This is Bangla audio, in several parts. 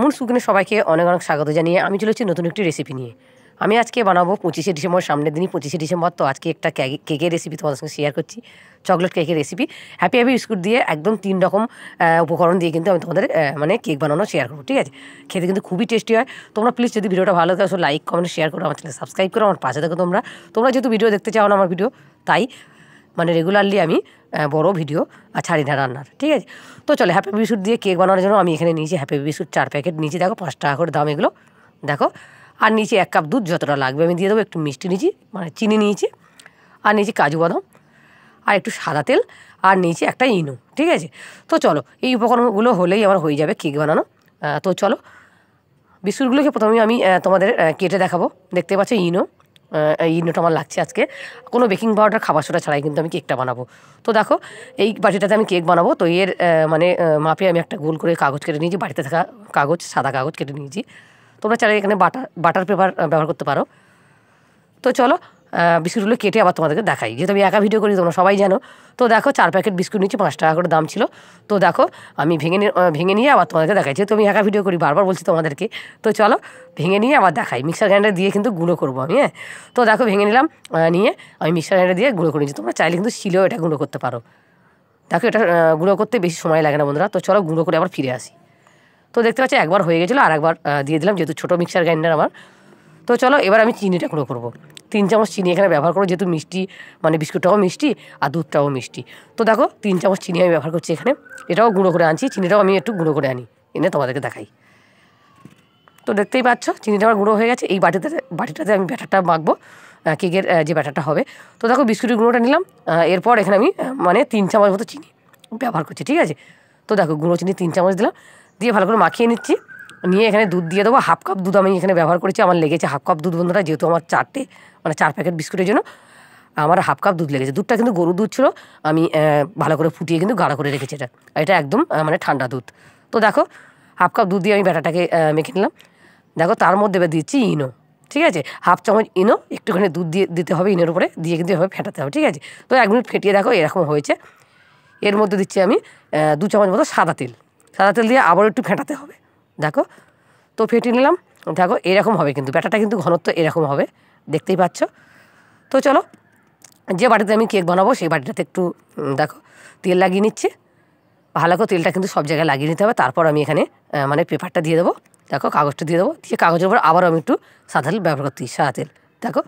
মূল সুকিনে সবাইকে অনেক অনেক স্বাগত জানিয়ে আমি চলেছি নতুন একটি রেসিপি নিয়ে আমি আজকে বানাবো পঁচিশে ডিসেম্বর সামনের দিনই পঁচিশে ডিসেম্বর তো আজকে একটা কেকের রেসিপি তোমাদের সঙ্গে শেয়ার করছি চকলেট কেকের রেসিপি হ্যাপি হ্যাপি বিস্কুট দিয়ে একদম তিন রকম উপকরণ দিয়ে কিন্তু আমি তোমাদের মানে কেক বানানো শেয়ার করবো ঠিক আছে খেতে কিন্তু খুবই টেস্টি হয় তোমরা প্লিজ যদি ভিডিওটা ভালো লাগে লাইক কমেন্ট শেয়ার করো আমার চ্যানেল সাবস্ক্রাইব করো আমার পাশে থাকো তোমরা তোমরা যেহেতু ভিডিও দেখতে চাও না আমার ভিডিও তাই মানে রেগুলারলি আমি বড় ভিডিও আর ছাড়ি না রান্নার ঠিক আছে তো চলে হ্যাপি বিস্কুট দিয়ে কেক বানানোর জন্য আমি এখানে নিয়েছি হ্যাপি বিস্কুট চার প্যাকেট নিয়েছি দেখো পাঁচ টাকা করে দাম এগুলো দেখো আর নিচে এক কাপ দুধ যতটা লাগবে আমি দিয়ে দেবো একটু মিষ্টি নিয়েছি মানে চিনি নিয়েছি আর নিয়েছি কাজু বাদাম আর একটু সাদা তেল আর নিয়েছি একটা ইনো ঠিক আছে তো চলো এই উপকরণগুলো হলেই আমার হয়ে যাবে কেক বানানো তো চলো বিস্কুটগুলোকে প্রথমে আমি তোমাদের কেটে দেখাবো দেখতে পাচ্ছ ইনো এই নোটা আমার লাগছে আজকে কোনো বেকিং পাউডার খাবার সোটা ছাড়াই কিন্তু আমি কেকটা বানাবো তো দেখো এই বাটিটাতে আমি কেক বানাবো তো এর মানে মাপে আমি একটা গোল করে কাগজ কেটে নিয়েছি বাড়িতে থাকা কাগজ সাদা কাগজ কেটে নিয়েছি তোমরা চাই এখানে বাটার বাটার পেপার ব্যবহার করতে পারো তো চলো বিস্কুটগুলো কেটে আবার তোমাদেরকে দেখাই যেহেতু আমি একা ভিডিও করি তোমরা সবাই জানো তো দেখো চার প্যাকেট বিস্কুট নিচ্ছি পাঁচ টাকা করে দাম ছিল তো দেখো আমি ভেঙে ভেঙে নিয়ে আবার তোমাদেরকে দেখাই যেহেতু আমি একা ভিডিও করি বারবার বলছি তোমাদেরকে তো চলো ভেঙে নিয়ে আবার দেখাই মিক্সার গ্রাইন্ডার দিয়ে কিন্তু গুঁড়ো করবো আমি হ্যাঁ তো দেখো ভেঙে নিলাম নিয়ে আমি মিক্সার গ্রাইন্ডার দিয়ে গুঁড়ো করে নিচ্ছি তোমরা চাইলে কিন্তু শিলেও এটা গুঁড়ো করতে পারো দেখো এটা গুঁড়ো করতে বেশি সময় লাগে না বন্ধুরা তো চলো গুঁড়ো করে আবার ফিরে আসি তো দেখতে পাচ্ছি একবার হয়ে গেছিলো আর একবার দিয়ে দিলাম যেহেতু ছোটো মিক্সার গ্রাইন্ডার আমার তো চলো এবার আমি চিনিটা গুঁড়ো করবো তিন চামচ চিনি এখানে ব্যবহার করো যেহেতু মিষ্টি মানে বিস্কুটটাও মিষ্টি আর দুধটাও মিষ্টি তো দেখো তিন চামচ চিনি আমি ব্যবহার করছি এখানে এটাও গুঁড়ো করে আনছি চিনিটাও আমি একটু গুঁড়ো করে আনি এনে তোমাদেরকে দেখাই তো দেখতেই পাচ্ছ চিনিটা আমার গুঁড়ো হয়ে গেছে এই বাটিতে বাটিটাতে আমি ব্যাটারটা মাখবো কেকের যে ব্যাটারটা হবে তো দেখো বিস্কুটের গুঁড়োটা নিলাম এরপর এখানে আমি মানে তিন চামচ মতো চিনি ব্যবহার করছি ঠিক আছে তো দেখো গুঁড়ো চিনি তিন চামচ দিলাম দিয়ে ভালো করে মাখিয়ে নিচ্ছি নিয়ে এখানে দুধ দিয়ে দেবো হাফ কাপ দুধ আমি এখানে ব্যবহার করেছি আমার লেগেছে হাফ কাপ দুধ বন্ধুরা যেহেতু আমার চারটে মানে চার প্যাকেট বিস্কুটের জন্য আমার হাফ কাপ দুধ লেগেছে দুধটা কিন্তু গরু দুধ ছিল আমি ভালো করে ফুটিয়ে কিন্তু গাঢ় করে রেখেছি এটা এটা একদম মানে ঠান্ডা দুধ তো দেখো হাফ কাপ দুধ দিয়ে আমি ব্যাটাটাকে মেখে নিলাম দেখো তার মধ্যে এবার দিচ্ছি ইনো ঠিক আছে হাফ চামচ ইনো একটুখানি দুধ দিয়ে দিতে হবে ইনোর উপরে দিয়ে কিন্তু এভাবে ফেটাতে হবে ঠিক আছে তো এক মিনিট ফেটিয়ে দেখো এরকম হয়েছে এর মধ্যে দিচ্ছি আমি দু চামচ মতো সাদা তেল সাদা তেল দিয়ে আবার একটু ফেটাতে হবে দেখো তো ফেটিয়ে নিলাম দেখো এরকম হবে কিন্তু ব্যাটাটা কিন্তু ঘনত্ব এরকম হবে দেখতেই পাচ্ছ তো চলো যে বাটিতে আমি কেক বানাবো সেই বাটিটাতে একটু দেখো তেল লাগিয়ে নিচ্ছে ভালো করে তেলটা কিন্তু সব জায়গায় লাগিয়ে নিতে হবে তারপর আমি এখানে মানে পেপারটা দিয়ে দেবো দেখো কাগজটা দিয়ে দেবো দিয়ে কাগজের উপর আবার আমি একটু সাদা ব্যবহার করছি সাদা তেল দেখো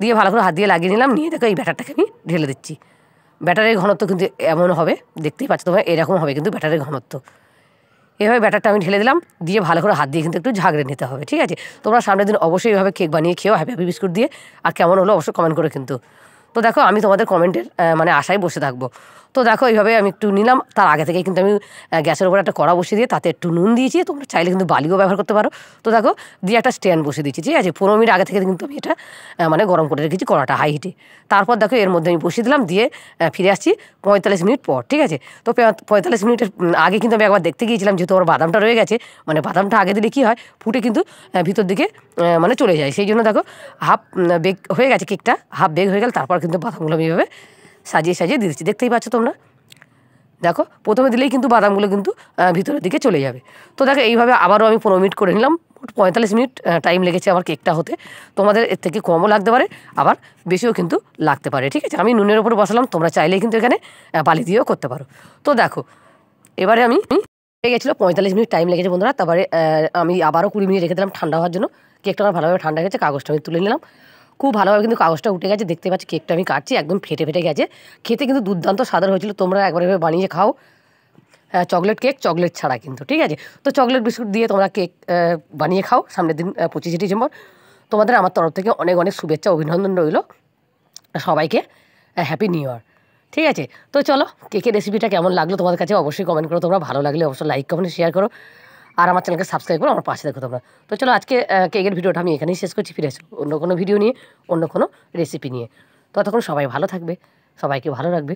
দিয়ে ভালো করে হাত দিয়ে লাগিয়ে নিলাম নিয়ে দেখো এই ব্যাটারটাকে আমি ঢেলে দিচ্ছি ব্যাটারের ঘনত্ব কিন্তু এমন হবে দেখতেই পাচ্ছ তোমার এরকম হবে কিন্তু ব্যাটারের ঘনত্ব এভাবে ব্যাটারটা আমি ঢেলে দিলাম দিয়ে ভালো করে হাত দিয়ে কিন্তু একটু ঝাগড়ে নিতে হবে ঠিক আছে তোমরা সামনের দিন অবশ্যই এভাবে কেক বানিয়ে খেয়েও হ্যাপি হ্যাপি বিস্কুট দিয়ে আর কেমন হলো অবশ্যই কমেন্ট করে কিন্তু তো দেখো আমি তোমাদের কমেন্টের মানে আশায় বসে থাকবো তো দেখো এইভাবে আমি একটু নিলাম তার আগে থেকে কিন্তু আমি গ্যাসের উপর একটা কড়া বসিয়ে দিয়ে তাতে একটু নুন দিয়েছি তোমরা চাইলে কিন্তু বালিও ব্যবহার করতে পারো তো দেখো দিয়ে একটা স্ট্যান্ড বসিয়ে দিচ্ছি ঠিক আছে পনেরো মিনিট আগে থেকে কিন্তু আমি এটা মানে গরম করে রেখেছি কড়াটা হাই হিটে তারপর দেখো এর মধ্যে আমি বসিয়ে দিলাম দিয়ে ফিরে আসছি পঁয়তাল্লিশ মিনিট পর ঠিক আছে তো পঁয়তাল্লিশ মিনিটের আগে কিন্তু আমি একবার দেখতে গিয়েছিলাম যেহেতু আমার বাদামটা রয়ে গেছে মানে বাদামটা আগে দিলে কী হয় ফুটে কিন্তু ভিতর দিকে মানে চলে যায় সেই জন্য দেখো হাফ বেগ হয়ে গেছে কেকটা হাফ বেগ হয়ে গেল তারপর কিন্তু বাদামগুলো আমি এভাবে সাজিয়ে সাজিয়ে দিয়ে দিচ্ছি দেখতেই পাচ্ছ তোমরা দেখো প্রথমে দিলেই কিন্তু বাদামগুলো কিন্তু ভিতরের দিকে চলে যাবে তো দেখো এইভাবে আবারও আমি পনেরো মিনিট করে নিলাম পঁয়তাল্লিশ মিনিট টাইম লেগেছে আমার কেকটা হতে তোমাদের এর থেকে কমও লাগতে পারে আবার বেশিও কিন্তু লাগতে পারে ঠিক আছে আমি নুনের ওপর বসালাম তোমরা চাইলেই কিন্তু এখানে বালি দিয়েও করতে পারো তো দেখো এবারে আমি হয়ে গেছিলো পঁয়তাল্লিশ মিনিট টাইম লেগেছে বন্ধুরা তারপরে আমি আবারও কুড়ি মিনিট রেখে দিলাম ঠান্ডা হওয়ার জন্য কেকটা আমার ভালোভাবে ঠান্ডা গেছে কাগজটা আমি তুলে নিলাম খুব ভালোভাবে কিন্তু কাগজটা উঠে গেছে দেখতে পাচ্ছি কেকটা আমি কাটছি একদম ফেটে ফেটে গেছে খেতে কিন্তু দুর্দান্ত সাদার হয়েছিল তোমরা একবার এভাবে বানিয়ে খাও চকলেট কেক চকলেট ছাড়া কিন্তু ঠিক আছে তো চকলেট বিস্কুট দিয়ে তোমরা কেক বানিয়ে খাও সামনের দিন পঁচিশে ডিসেম্বর তোমাদের আমার তরফ থেকে অনেক অনেক শুভেচ্ছা অভিনন্দন রইল সবাইকে হ্যাপি নিউ ইয়ার ঠিক আছে তো চলো কেকের রেসিপিটা কেমন লাগলো তোমাদের কাছে অবশ্যই কমেন্ট করো তোমরা ভালো লাগলে অবশ্যই লাইক কমেন্ট শেয়ার করো আর আমার চ্যানেলকে সাবস্ক্রাইব করে আমার পাশে দেখো তোমরা তো চলো আজকে কেকের ভিডিওটা আমি এখানেই শেষ করছি ফিরে আসবো অন্য কোনো ভিডিও নিয়ে অন্য কোনো রেসিপি নিয়ে ততক্ষণ সবাই ভালো থাকবে সবাইকে ভালো রাখবে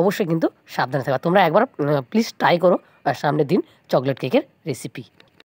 অবশ্যই কিন্তু সাবধানে থাকবে তোমরা একবার প্লিজ ট্রাই করো আর সামনের দিন চকলেট কেকের রেসিপি